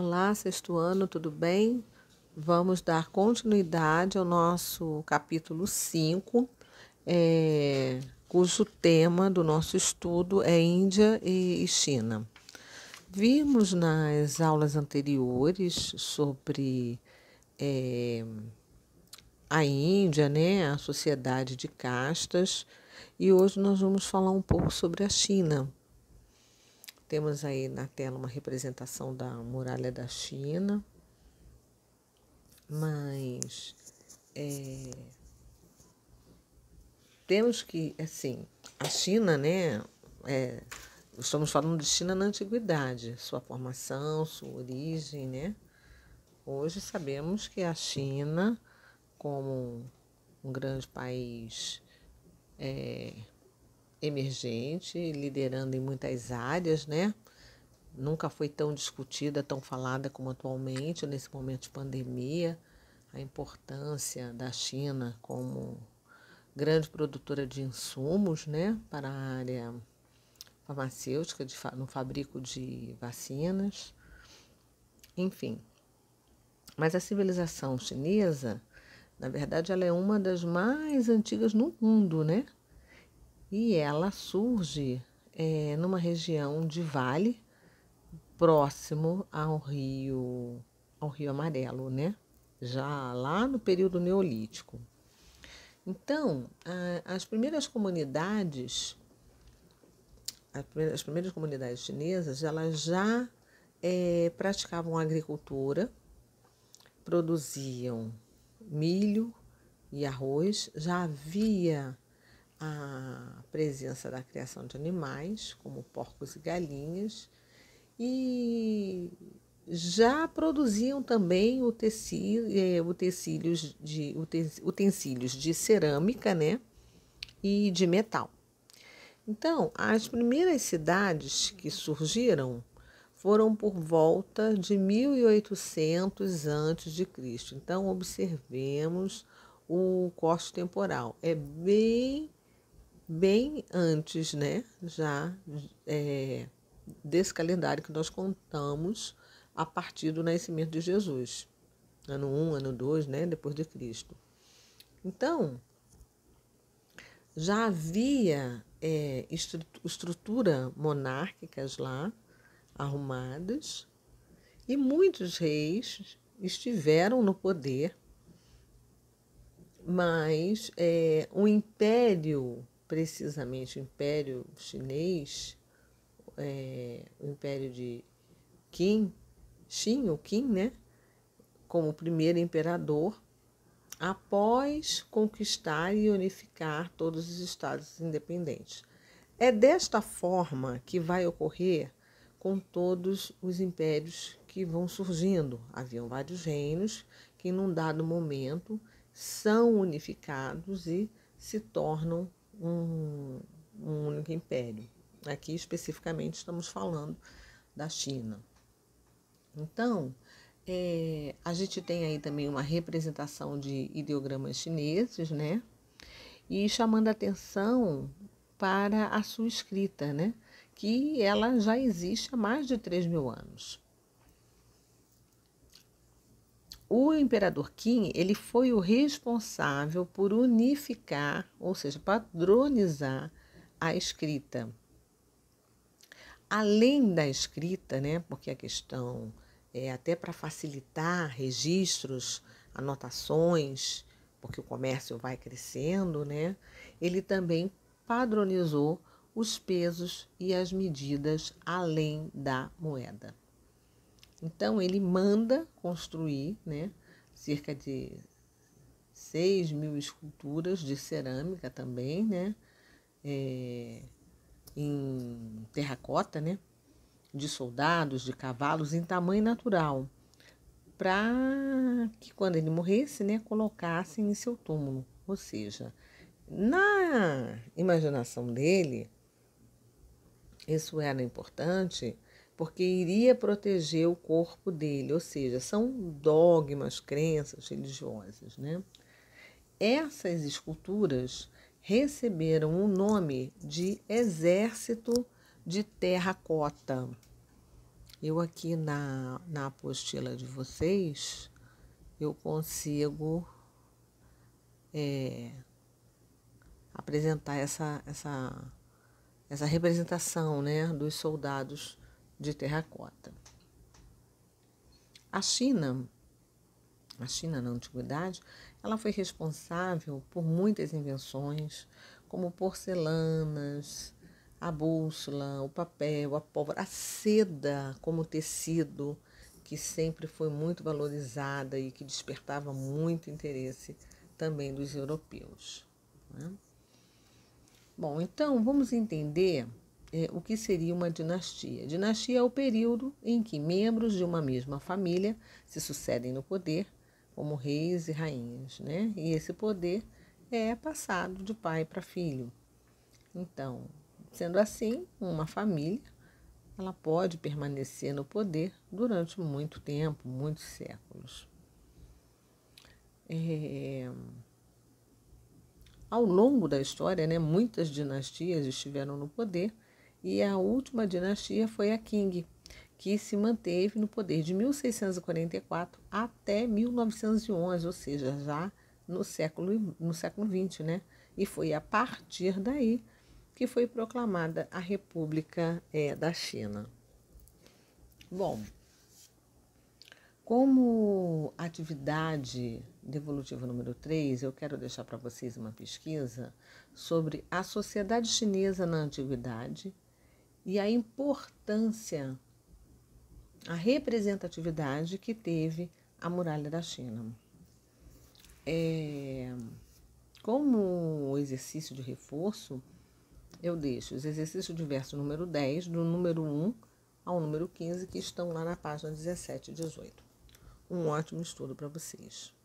Olá, sexto ano, tudo bem? Vamos dar continuidade ao nosso capítulo 5, é, cujo tema do nosso estudo é Índia e China. Vimos nas aulas anteriores sobre é, a Índia, né, a sociedade de castas, e hoje nós vamos falar um pouco sobre a China. Temos aí na tela uma representação da muralha da China, mas é, temos que, assim, a China, né? É, estamos falando de China na antiguidade, sua formação, sua origem, né? Hoje sabemos que a China, como um grande país é, emergente, liderando em muitas áreas, né? Nunca foi tão discutida, tão falada como atualmente, nesse momento de pandemia, a importância da China como grande produtora de insumos, né, para a área farmacêutica, de, no fabrico de vacinas. Enfim. Mas a civilização chinesa, na verdade, ela é uma das mais antigas no mundo, né? e ela surge é, numa região de vale próximo ao rio ao rio amarelo, né? Já lá no período neolítico. Então, a, as primeiras comunidades as primeiras comunidades chinesas elas já é, praticavam agricultura, produziam milho e arroz, já havia a presença da criação de animais, como porcos e galinhas, e já produziam também utensílios é, de, utensílios de cerâmica né, e de metal. Então, as primeiras cidades que surgiram foram por volta de 1800 a.C. Então, observemos o corte temporal. É bem bem antes, né? Já é, desse calendário que nós contamos a partir do nascimento de Jesus, ano 1, ano 2, né? Depois de Cristo. Então, já havia é, estrutura monárquicas lá arrumadas e muitos reis estiveram no poder, mas é, o império precisamente o Império Chinês, é, o Império de Qin, Xin ou Qin, né? Como primeiro imperador, após conquistar e unificar todos os estados independentes. É desta forma que vai ocorrer com todos os impérios que vão surgindo. Haviam vários reinos que, num dado momento, são unificados e se tornam um, um único império. Aqui especificamente estamos falando da China. Então, é, a gente tem aí também uma representação de ideogramas chineses, né? E chamando atenção para a sua escrita, né? Que ela já existe há mais de 3 mil anos o imperador Qin ele foi o responsável por unificar, ou seja, padronizar a escrita. Além da escrita, né, porque a questão é até para facilitar registros, anotações, porque o comércio vai crescendo, né? Ele também padronizou os pesos e as medidas além da moeda. Então ele manda construir né, cerca de 6 mil esculturas de cerâmica também, né, é, em terracota, né, de soldados, de cavalos, em tamanho natural, para que quando ele morresse, né, colocassem em seu túmulo. Ou seja, na imaginação dele, isso era importante porque iria proteger o corpo dele, ou seja, são dogmas, crenças religiosas, né? Essas esculturas receberam o nome de Exército de Terracota. Eu aqui na, na apostila de vocês, eu consigo é, apresentar essa, essa, essa representação né, dos soldados de terracota. A China, a China na antiguidade, ela foi responsável por muitas invenções, como porcelanas, a bússola, o papel, a pólvora, a seda como tecido, que sempre foi muito valorizada e que despertava muito interesse também dos europeus. Né? Bom, então vamos entender é, o que seria uma dinastia. Dinastia é o período em que membros de uma mesma família se sucedem no poder, como reis e rainhas, né? E esse poder é passado de pai para filho. Então, sendo assim, uma família ela pode permanecer no poder durante muito tempo, muitos séculos. É... Ao longo da história, né, muitas dinastias estiveram no poder e a última dinastia foi a Qing, que se manteve no poder de 1644 até 1911, ou seja, já no século no século 20, né? E foi a partir daí que foi proclamada a República é, da China. Bom, como atividade devolutiva número 3, eu quero deixar para vocês uma pesquisa sobre a sociedade chinesa na antiguidade e a importância, a representatividade que teve a muralha da China. É, como exercício de reforço, eu deixo os exercícios de verso número 10, do número 1 ao número 15, que estão lá na página 17 e 18. Um ótimo estudo para vocês.